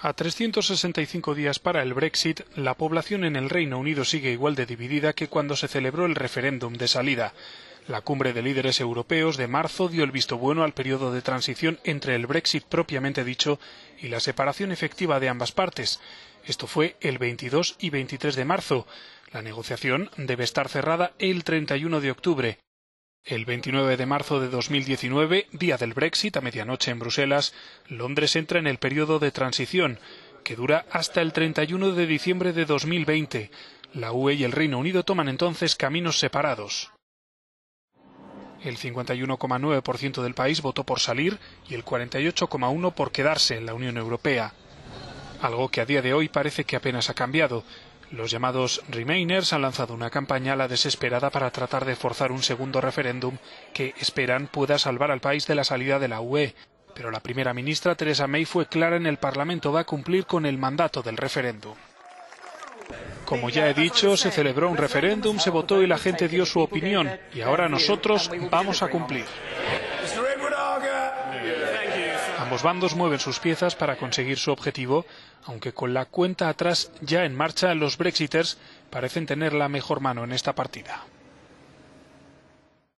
A 365 días para el Brexit, la población en el Reino Unido sigue igual de dividida que cuando se celebró el referéndum de salida. La cumbre de líderes europeos de marzo dio el visto bueno al periodo de transición entre el Brexit propiamente dicho y la separación efectiva de ambas partes. Esto fue el 22 y 23 de marzo. La negociación debe estar cerrada el 31 de octubre. El 29 de marzo de 2019, día del Brexit, a medianoche en Bruselas, Londres entra en el periodo de transición, que dura hasta el 31 de diciembre de 2020. La UE y el Reino Unido toman entonces caminos separados. El 51,9% del país votó por salir y el 48,1% por quedarse en la Unión Europea. Algo que a día de hoy parece que apenas ha cambiado, los llamados Remainers han lanzado una campaña a la desesperada para tratar de forzar un segundo referéndum que esperan pueda salvar al país de la salida de la UE. Pero la primera ministra Theresa May fue clara en el Parlamento va a cumplir con el mandato del referéndum. Como ya he dicho, se celebró un referéndum, se votó y la gente dio su opinión, y ahora nosotros vamos a cumplir. Ambos bandos mueven sus piezas para conseguir su objetivo, aunque con la cuenta atrás ya en marcha los Brexiters parecen tener la mejor mano en esta partida.